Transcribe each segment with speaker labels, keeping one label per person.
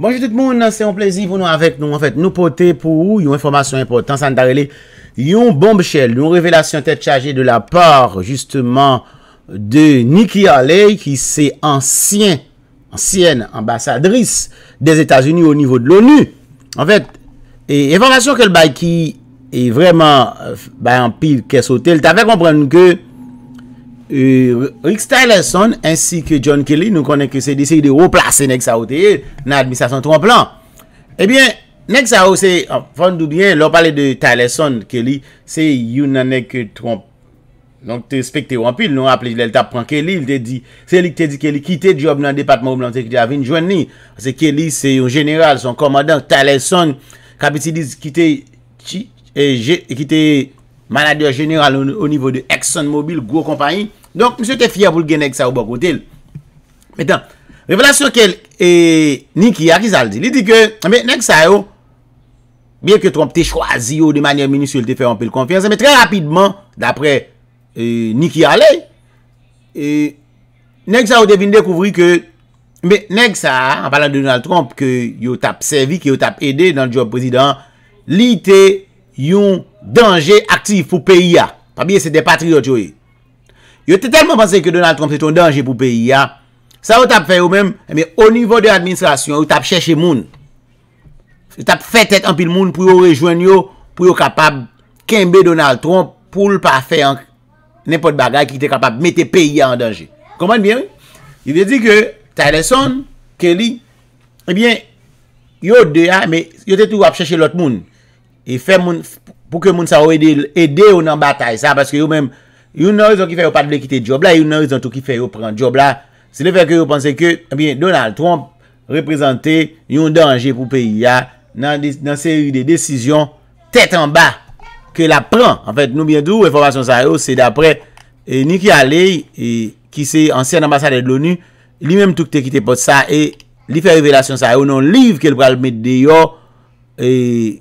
Speaker 1: Bonjour tout le monde, non, c'est un plaisir vous nous avez avec nous. En fait, nous poter pour vous, il y a une information importante. Sans t'arrêter, il y a une bombe chelle, une révélation tête chargée de la part justement de Nikki Haley qui c'est ancienne ambassadrice des Etats-Unis au niveau de l'ONU. En fait, il y a une information qui est vraiment euh, en pile qu'elle sautait. Elle t'avait compris que... E, Rix Taylason ansi ke John Kelly nou konen ke se disi de ou plase Nek Sao te ye nan admisasyon Trump lan. Ebyen, Nek Sao se fondoubyen lor pale de Taylason Kelly se yon nan Nek Trump. Donk te spek te wampil nou aplej lel ta pran Kelly. Il te di, se li te di Kelly kite job nan departement ou blante ki te avin jwen ni. Se Kelly se yon general, son komandant Taylason kapisi diz ki te... manadeur jeneral ou nivou de Exxon Mobil, gwo kompanyi. Donk, msye te fiyavoul genek sa ou bakotel. Metan, revelasyon ke Nikia, ki sa al di, li di ke, me, nek sa yo, bien ke Trump te chwazi yo de manye menisye, li te fè anpe l konfiansen, me, tre rapidman, dapre euh, Nikia ale, euh, nek sa yo devine dekouvri ke, me, nek sa, an palan de Donald Trump, ke yo tap servi, ki yo tap ede nan job prezident, li te yon Danje aktif pou peyi ya. Pa biye se depatri yo tjo e. Yo te telman pense ke Donald Trump se ton danje pou peyi ya. Sa yo tap fè yo mèm. Eme, o nivou de administrasyon, yo tap chèche moun. Yo tap fè tèt anpil moun pou yo rejwen yo. Pou yo kapab kembe Donald Trump. Poul pa fè ank. Nèpot bagay ki te kapab mette peyi ya an danje. Koman bien? Yo de di ke, Tayleson, Kelly. Ebyen, yo de a. Yo te tou ap chèche lot moun. E fè moun... pou ke moun sa ou edè ou nan batay sa, paske yo mèm, yo nan rizan ki fè yo pat blè ki te job la, yo nan rizan tou ki fè yo pran job la, se le fè ke yo panse ke, api Donald Trump, reprezentè, yo nan jè pou peyi ya, nan seri de desisyon, tèt an ba, ke la pran, an fèt nou bientou, ou informasyon sa yo, se dapre, e, ni ki ale, e, ki se ansè an ambasade de l'ONU, li mèm tou ki te ki te pot sa, e li fè revelasyon sa yo, nan liv ke l pral met de yo, e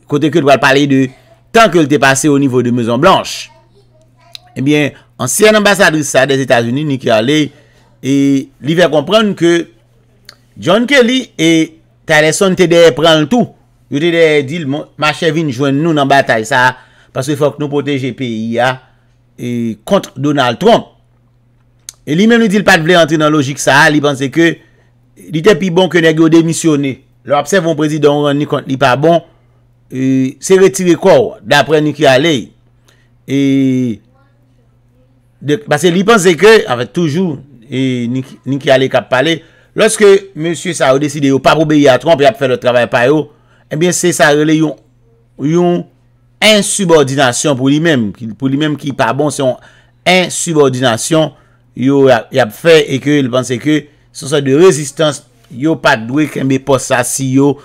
Speaker 1: kote ke l pral pale de yo, tan ke l te pase ou nivou de Mezon Blanche. Ebyen, eh ansyen ambasadris sa des Etats-Unis, ni ki ale, li ve kompran ke John Kelly e talè son te de prel tout. Yo te de dil, ma chevin jwen nou nan batay sa, paswe fok nou potej e PIA kontre Donald Trump. Li men li dil pat vle antre nan logik sa, li panse ke li te pi bon ke negyo demisyone. Lopsev yon prezidon, yon ni kont li pa bon, E, se retive kwa ou Dapre Niki Ale E Basè li pense ke Toujou e, Niki Ale kap pale Lorske monsye sa ou deside yo pa pou beye a tromp Ya pou fè le travèl pa yo Ebyen se sa ou rele yon Insubordinasyon pou li mèm Pou li mèm ki pa bon son Insubordinasyon Yo ya pou fè eke Son se de rezistans Yo pa dwe kèmbe posa si yo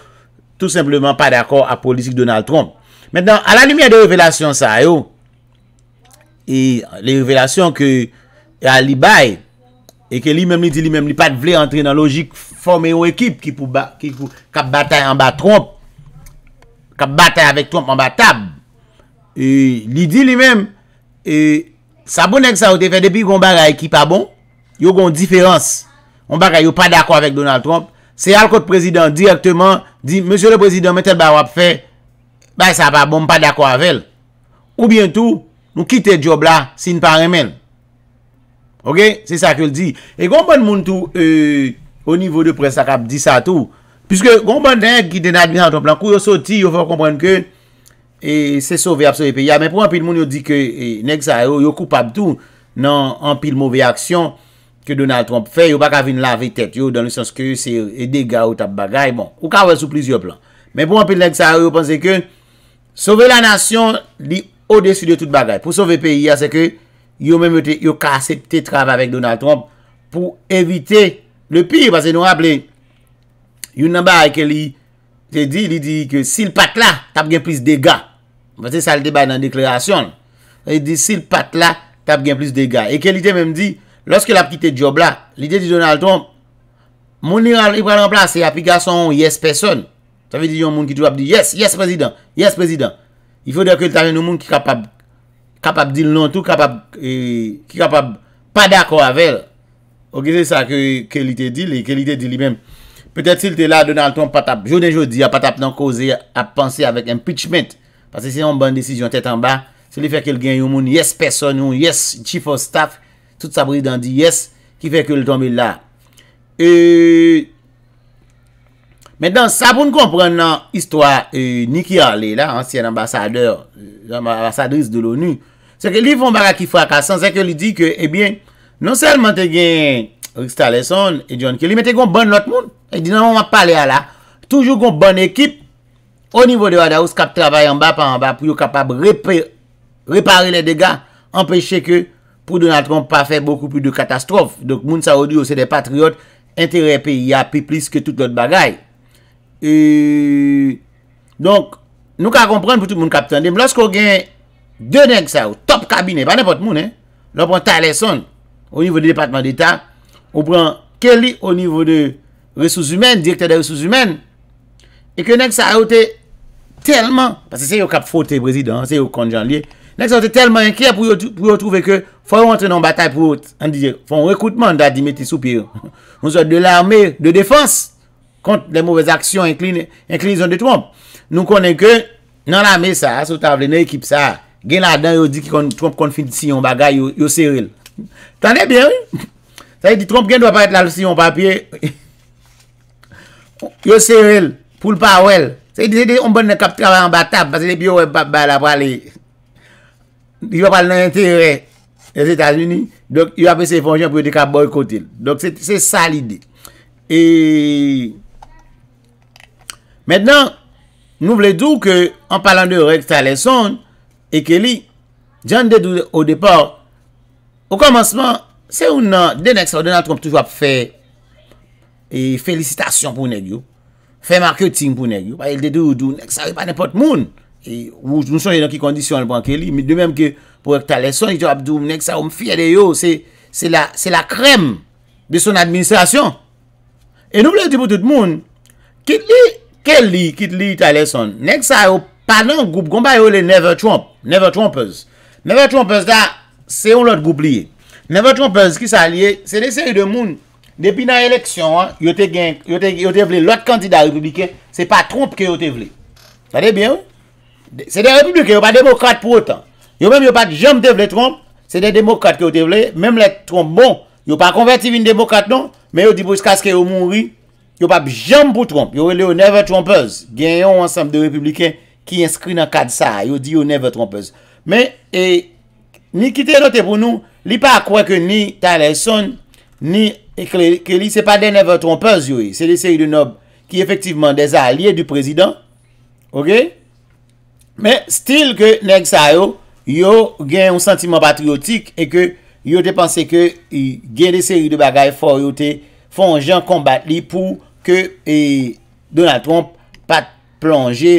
Speaker 1: tout simplement pa d'akor a politik Donald Trump. Mèndan, a la lumiè de revelasyon sa yo, e le revelasyon ke a li bay, e ke li mèm li di li mèm li pat vle entri nan logik fòmè yo ekip ki pou kap batay an ba Trump, kap batay avèk Trump an ba tab, e li di li mèm, e sa bonèk sa ou te fè depi kon baga ekip a bon, yo kon diferans, kon baga yo pa d'akor avèk Donald Trump, Se al kote prezidant direktman, di, Monsieur le prezidant, metel ba wap fe, bay sa pa bom pa da kwa vel. Ou bientou, nou kite job la, sin par amen. Ok, se sa ke l di. E gombole moun tou, e, euh, o nivou de prezakap, di sa tou. Piske, gombole den, ki den admisan ton plan, kou yo soti, yo fè kompren ke, e, se sove ap sove pe. Ya, men pou anpil moun yo di ke, e, nek sa yo, yo koupap tou, nan anpil mouve aksyon, Ke Donald Trump fè, yo bak avin lave tèk yo Dan le sens ke yo se e dega ou tap bagay Bon, ou ka avè sou plis yo plan Men pou an pi lèk sa yo, yo panse ke Sauve la nasyon, li o desu de tout bagay Pou sauve peyi, a se ke Yo mèm yo kase te travè Vèk Donald Trump pou evite Le pi, parce nou ap lè Yon namba a ke li Te di, li di ke sil pat la Tap gen plis dega Sa l débat nan deklarasyon Si sil pat la, tap gen plis dega E ke li te mèm di Lorske la pite job la, l'ide di Donald Trump, mouni yon moun ki pral en plas, se apika son yes person, sa ve di yon moun ki tou ap di yes, yes prezident, yes prezident, yon moun ki kapab, kapab di l non tou, ki kapab pa dako avèl. Ok, se sa ke l'ide di li, ke l'ide di li mèm. Petèp si l te la Donald Trump patap, jounen joun di, ya patap nan kouze a pansi avèk impeachment, pasè se yon ban desisyon tèt an ba, se li fè ke l gen yon moun, yes person ou yes chief of staff, Sout Sabri dan di yes, ki fe ke le tombe la. E, Mèndan, sa pou n kompren nan histwa e, Niki Arle la, ansyen ambasadeur, ambasadris de l'ONU, se ke li fon baga ki fwa kason, se ke li di ke, ebyen, eh non selman te gen Rik Staleson e John Kelly, mète kon bon lot moun, e dinan mwen pa le ala, toujou kon bon ekip, o nivou de wada ou skap travay anba pa anba, pou yo kapab repare le dega, empèche ke pou Donald Trump pa fe beaucoup pi de katastrofe. Donk moun Saoudi ou oh, se de patriote, ente re pi, ya pi plis ke tout l'ot bagay. Donk nou ka kompran pou tout moun kapten dem. Lorsk ou gen de Nek Saoud, top kabine, pa nepot moun, lor pran Talesson ou nivou de Departement d'Etat, ou pran Kelly ou nivou de Ressources Humaines, Direkteur de Ressources Humaines, e ke Nek Saoud te telman, pasi se yo kap fote brezid, se yo kon jan liye, Nèk sote telman inkè pou yotouve ke fò yon tè nan batay pou yot, an diye, fò yon rekoutman da di meti sou pire. Moun sote de l'armè de defans kont de mouvez aksyon inkline, inkline zyon de Trump. Nou konè ke nan l'armè sa, asotavle nan ekip sa, gen la dan yon di ki Trump kon fin si yon bagay yon seril. Tande bien yon? Sa yi di Trump gen dwa pa et la si yon papye, yon seril pou l'parwel. Sa yi di yon bon ne kap trawa yon batay, pas yon biyo wè pap bal ap wale yon. Yon pa nan yon terè yon Etats-Unis. Dok yon apè se fonjè an pou yon deka boykote. Dok se sa l'ide. E. Mètenan. Nou blè dou ke an palan de reks talè son. E ke li. Jan dedou ou depò. Ou komanseman. Se ou nan denek sa ou denek sa ou Donald Trump toujwa pou fè. E felicitasyon pou nè diyo. Fè marketing pou nè diyo. Pè yon dedou ou denek sa ou panepot moun. ou nou son yon ki kondisyon al banke li, mi de menm ke pou ek talè son, yon ap doum, nek sa ou m fye de yo, se la krem de son administrasyon. E nou ble te pou tout moun, kit li, kel li, kit li talè son, nek sa ou, pa nan goup gombay ou le Never Trump, Never Trumpers, Never Trumpers da, se ou lot goup liye. Never Trumpers ki sa liye, se de se yon de moun, depi nan eleksyon, yote vle lot kantida republiken, se pa tromp ke yote vle. Sa de bien ou? Se de republikan, yo pa demokat pou otan. Yo mèm yo pa jèm devle tromp. Se de demokat ke yo devle, mèm le tromp bon. Yo pa konvertiv in demokat non. Mè yo di pou skaske yo moun ri. Yo pa jèm pou tromp. Yo li yo neve trompez. Gè yon ansam de republikan ki inskri nan kad sa. Yo di yo neve trompez. Mè, e, ni ki te note pou nou, li pa kwen ke ni talè son, ni, ke li se pa de neve trompez yo e. Se de se yi de nob, ki efektivman deza li e du prezident. Okè? Mè stil ke nèk sa yo, yo gen yon sentimen patriotik e ke yo te panse ke gen de seri de bagay fo yo te fon jan kombat li pou ke Donald Trump pat plonje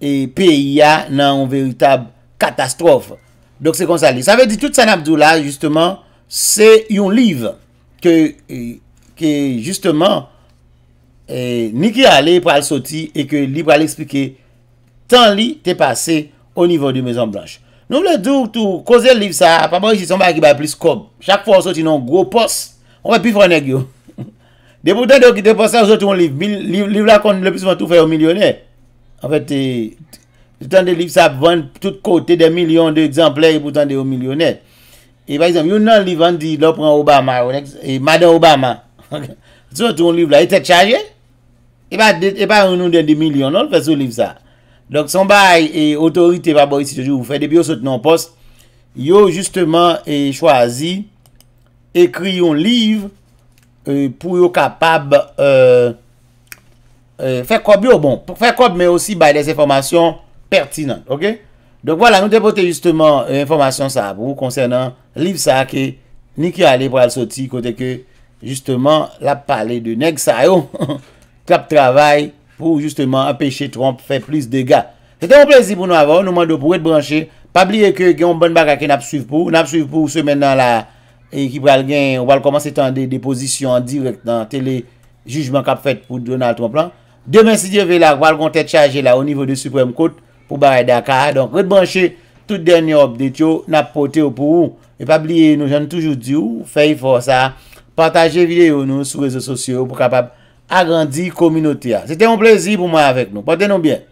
Speaker 1: e peyi ya nan yon veritab katastrofe. Dok se kon sa li. Sa ve di tout San Abdullah, justeman, se yon liv ke justeman ni ki ale pral soti e ke li pral explikey. tan li te pase o nivou di mezon branche. Nou mwen tou kose liv sa, apan mwen si somba ki bay plis kob. Chak fwa ouso ti nou gro pos, mwen pi franek yo. De pou tan de ou ki te pos sa, ouso tou mwen liv. Liv la kon le pis mwen tou fwe yo milyonet. An fwe te, tou tan de liv sa, ban tout kote de milyon, de exemplary pou tan de yo milyonet. E bay zem, yon nan liv an di lopran Obama, e madan Obama. Tou mwen tou mwen liv la, e te chaje, e bay un nou de milyon, nou l pesou liv sa. Donk son bay e otorite vabo iti. Je jou fè debi yo sot nan post. Yo justeman e chwazi. Ekri yon liv. E, pou yo kapab. E, e, fè kob yo bon. Fè kob men osi bay des informasyon pertinant. Ok. Donk wala nou depote justeman informasyon sa. Vou konsenan liv sa ke. Ni ki a libra l soti kote ke. Justeman la pale de neg sa yo. Trap travay. pou justeman apèche tromp fè plis degat. C'est un plési pou nou avan, nou mandou pou wèd brancher, pabliye ke yon bon baga ke nap suiv pou, nap suiv pou se mèndan la, e ki pral gen, wèl koman se tende deposisyon direk nan tè le jujman kap fèt pou Donald Trump lan. Demènsi diè vè la, wèl kon tè tchajè la, ou nivou de Supreme Court, pou barè Dakar, donk wèd brancher, tout denye obdet yo, nap pote yo pou ou, e pabliye nou, jan toujou di ou, fè yi fò sa, patajè videyo nou, sou Agrandi kominoti ya. Sete yon plezi pou mwen avek nou. Pote nou byen.